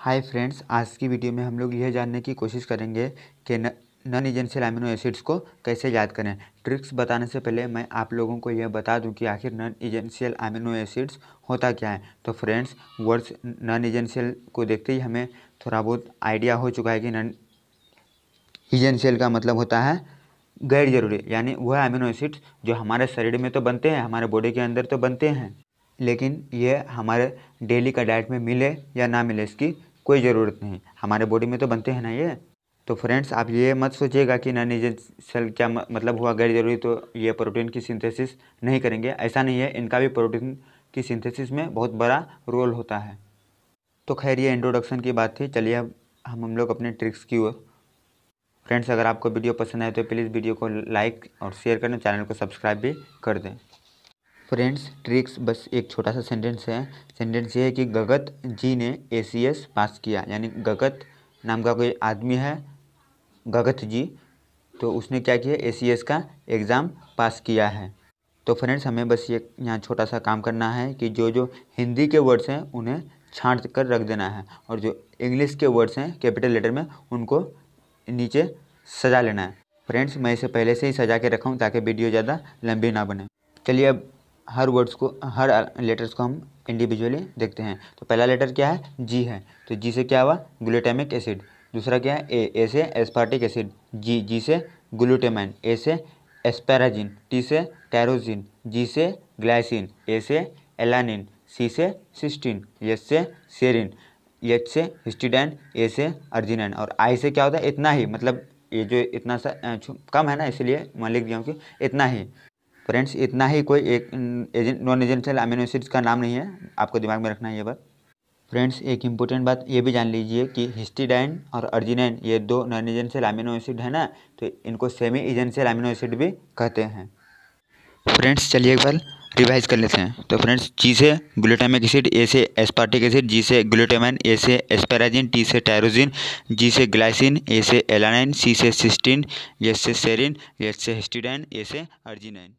hi friends आज की video में हम लोग यह जानने की कोशिश करेंगे कि नॉन एजेंशियल अमीनो एसिड्स को कैसे याद करें ट्रिक्स बताने से पहले मैं आप लोगों को यह बता दूं कि आखिर नॉन एजेंशियल अमीनो एसिड्स होता क्या है तो फ्रेंड्स वर्ड्स नॉन एजेंशियल को देखते ही हमें थोड़ा बहुत आइडिया हो चुका है कि नॉन एजेंशियल का मतलब होता है गैर जरूरी यानी वह अमीनो एसिड्स जो हमारे शरीर में तो बनते हैं हमारे बॉडी के अंदर तो बनते हैं लेकिन ये हमारे डेली का डाइट में मिले या ना मिले इसकी कोई ज़रूरत नहीं हमारे बॉडी में तो बनते हैं ना ये तो फ्रेंड्स आप ये मत सोचिएगा कि नॉन सेल क्या मतलब हुआ गैर जरूरी तो ये प्रोटीन की सिंथेसिस नहीं करेंगे ऐसा नहीं है इनका भी प्रोटीन की सिंथेसिस में बहुत बड़ा रोल होता है तो खैर ये इंट्रोडक्शन की बात थी चलिए अब हम हम लोग अपने ट्रिक्स की ओर फ्रेंड्स अगर आपको वीडियो पसंद आए तो प्लीज़ वीडियो को लाइक और शेयर करें चैनल को सब्सक्राइब भी कर दें फ्रेंड्स ट्रिक्स बस एक छोटा सा सेंटेंस है सेंटेंस ये है कि गगत जी ने ए पास किया यानी गगत नाम का कोई आदमी है गगत जी तो उसने क्या किया ए का एग्ज़ाम पास किया है तो फ्रेंड्स हमें बस ये यहाँ छोटा सा काम करना है कि जो जो हिंदी के वर्ड्स हैं उन्हें छाँट कर रख देना है और जो इंग्लिश के वर्ड्स हैं कैपिटल लेटर में उनको नीचे सजा लेना है फ्रेंड्स मैं इसे पहले से ही सजा के रखा हूँ ताकि वीडियो ज़्यादा लंबी ना बने चलिए अब हर वर्ड्स को हर लेटर्स को हम इंडिविजुअली देखते हैं तो पहला लेटर क्या है जी है तो जी से क्या हुआ ग्लूटेमिक एसिड दूसरा क्या है ए ए से एस्पार्टिक एसिड जी जी से ग्लूटेमाइन ए से एस्पेराजिन टी से टैरोजिन जी से ग्लाइसिन ए से एलानिन सी से सिस्टिन एस से सेरिन एच से हिस्टिडाइन ए से अर्जिनाइन और आई से क्या होता है इतना ही मतलब ये जो इतना सा कम है ना इसलिए मैं लिख दिया हूँ कि इतना ही फ्रेंड्स इतना ही कोई एक essential non essential amino acids का नाम नहीं है आपको दिमाग में रखना है ये बात फ्रेंड्स एक इम्पोर्टेंट बात ये भी जान लीजिए कि हिस्टीडाइन और अर्जिनाइन ये दो नॉन एजेंशियल अमीनो एसिड है ना तो इनको सेमी एजेंशियल अमीनो एसिड भी कहते हैं फ्रेंड्स चलिए एक बार रिवाइज कर लेते हैं तो फ्रेंड्स जी से ग्लूटामिक एसिड ए से एस्पार्टिक एसिड जी से ग्लूटामाइन ए से एस्पेराजिन टी से टायरोजिन जी से ग्लाइसिन ए से एलानाइन सी से सिस्टीन एस से सेरिन एस से हिस्टिडाइन ए से अर्जिनाइन